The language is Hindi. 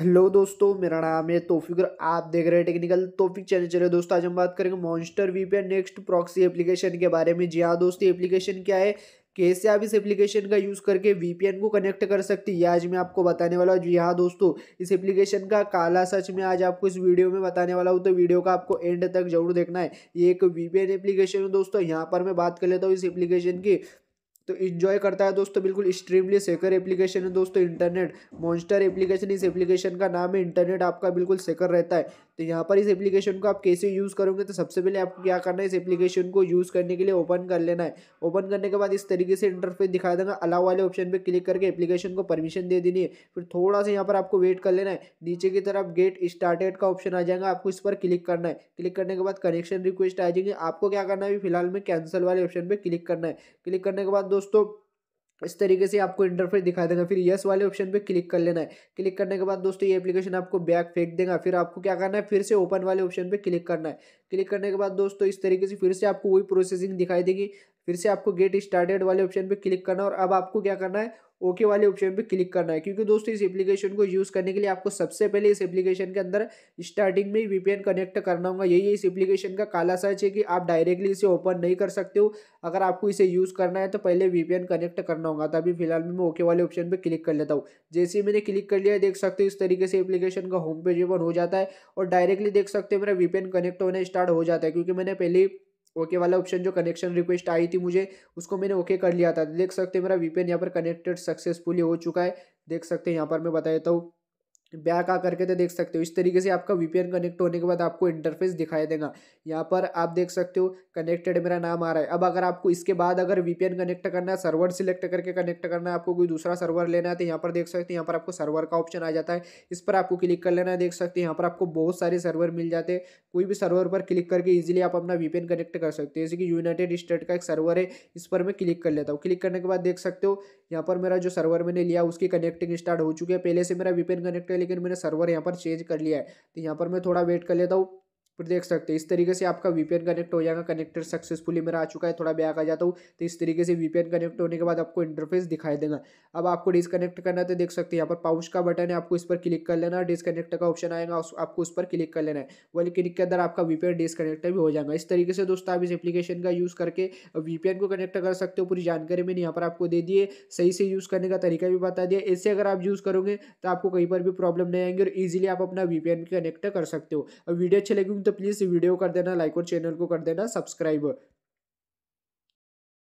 हेलो दोस्तों मेरा नाम है तोफिक और आप देख रहे हैं टेक्निकल तोफिक चैनल चले दोस्तों आज हम बात करेंगे monster VPN next proxy application के बारे में जी हाँ दोस्तों एप्लीकेशन क्या है कैसे आप इस एप्लीकेशन का यूज़ करके वीपीएन को कनेक्ट कर सकते हैं आज मैं आपको बताने वाला हूँ जी हाँ दोस्तों इस एप्लीकेशन का काला सच मैं आज आपको इस वीडियो में बताने वाला हूँ तो वीडियो का आपको एंड तक जरूर देखना है ये एक वीपीएन एप्लीकेशन है दोस्तों यहाँ पर मैं बात कर लेता हूँ इस एप्लीकेशन की तो इन्जॉय करता है दोस्तों बिल्कुल स्ट्रीमली सेकर एप्लीकेशन है दोस्तों इंटरनेट मॉन्स्टर एप्लीकेशन इस एप्लीकेशन का नाम है इंटरनेट आपका बिल्कुल सेकर रहता है तो यहाँ पर इस एप्लीकेशन को आप कैसे यूज़ करोगे तो सबसे पहले आपको क्या करना है इस एप्लीकेशन को यूज़ करने के लिए ओपन कर लेना है ओपन करने के बाद इस तरीके से इंटरफेस दिखा देगा अलाव वाले ऑप्शन पर क्लिक करके एप्लीकेशन को परमिशन दे देनी है फिर थोड़ा सा यहाँ पर आपको वेट कर लेना है नीचे की तरफ गेट स्टार्टेड का ऑप्शन आ जाएगा आपको इस पर क्लिक करना है क्लिक करने के बाद कनेक्शन रिक्वेस्ट आ जाएगी आपको क्या करना है फिलहाल में कैंसिल वाले ऑप्शन पर क्लिक करना है क्लिक करने के बाद दोस्तों इस तरीके से आपको इंटरफेस दिखाई देगा फिर यस वाले ऑप्शन पे क्लिक कर लेना है क्लिक करने के बाद दोस्तों ये एप्लीकेशन आपको बैक फेंक देगा फिर आपको क्या करना है फिर से ओपन वाले ऑप्शन पे क्लिक करना है क्लिक करने के बाद दोस्तों इस तरीके से फिर से आपको वही प्रोसेसिंग दिखाई देगी फिर से आपको गेट स्टार्टेड वाले ऑप्शन पे क्लिक करना और अब आपको क्या करना है ओके वाले ऑप्शन पे क्लिक करना है क्योंकि दोस्तों इस एप्लीकेशन को यूज़ करने के लिए आपको सबसे पहले इस एप्लीकेशन के अंदर स्टार्टिंग में ही वीपीएन कनेक्ट करना होगा यही इस एप्लीकेशन का काला सच है कि आप डायरेक्टली इसे ओपन नहीं कर सकते हो अगर आपको इसे यूज़ करना है तो पहले वीपीएन कनेक्ट करना होगा तभी फिलहाल में मैं ओके वाले ऑप्शन पर क्लिक कर लेता हूँ जैसे मैंने क्लिक कर लिया देख सकते हो इस तरीके से एप्लीकेशन का होम पेज ओपन हो जाता है और डायरेक्टली देख सकते हो मेरा वीपीएन कनेक्ट होना स्टार्ट स्टार्ट हो जाता है क्योंकि मैंने पहले ओके वाला ऑप्शन जो कनेक्शन रिक्वेस्ट आई थी मुझे उसको मैंने ओके कर लिया था देख सकते हैं मेरा वीपीएन यहाँ पर कनेक्टेड सक्सेसफुली हो चुका है देख सकते हैं यहाँ पर मैं बता देता हूँ बैक आ करके तो देख सकते हो इस तरीके से आपका वीपीएन कनेक्ट होने के बाद आपको इंटरफेस दिखाई देगा यहाँ पर आप देख सकते हो कनेक्टेड मेरा नाम आ रहा है अब अगर आपको इसके बाद अगर वीपीएन कनेक्ट करना है सर्वर सिलेक्ट करके कनेक्ट करना है आपको कोई दूसरा सर्वर लेना है तो यहाँ पर देख सकते हैं यहाँ पर आपको सर्वर का ऑप्शन आ जाता है इस पर आपको क्लिक कर लेना है देख सकते हैं यहाँ पर आपको बहुत सारे सर्वर मिल जाते हैं कोई भी सर्वर पर क्लिक करके ईजिली आप अपना वीपीएन कनेक्ट कर सकते हो जैसे कि यूनाइटेड स्टेट का एक सर्वर है इस पर मैं क्लिक कर लेता हूँ क्लिक करने के बाद देख सकते हो यहाँ पर मेरा जो सर्वर मैंने लिया उसकी कनेक्टिंग स्टार्ट हो चुकी है पहले से मेरा वीपेन कनेक्ट है लेकिन मैंने सर्वर यहाँ पर चेंज कर लिया है तो यहाँ पर मैं थोड़ा वेट कर लेता हूँ पर देख सकते हैं इस तरीके से आपका वीपीएन कनेक्ट हो जाएगा कनेक्टर सक्सेसफुली मेरा आ चुका है थोड़ा बैक आ जाता हूँ तो इस तरीके से वीपीएन कनेक्ट होने के बाद आपको इंटरफेस दिखाई देगा अब आपको डिसकनेक्ट करना है तो देख सकते हैं यहाँ पर पाउच का बटन है आपको इस पर क्लिक कर लेना डिसकनेक्ट का ऑप्शन आएगा आपको उस पर क्लिक कर लेना है वाली क्लिक के अंदर आपका वीपीएन डिसकनेक्ट भी हो जाएगा इस तरीके से दोस्तों आप इस एप्लीकेशन का यूज़ करके वीपीएन को कनेक्ट कर सकते हो पूरी जानकारी मैंने यहाँ पर आपको दे दिए सही से यूज़ करने का तरीका भी बता दिया इससे अगर आप यूज़ करोगे तो आपको कहीं पर भी प्रॉब्लम नहीं आएंगे और ईजिली आप अपना वीपीएन कनेक्ट कर सकते हो वीडियो अच्छी लगी तो प्लीज़ वीडियो कर देना लाइक और चैनल को कर देना सब्सक्राइब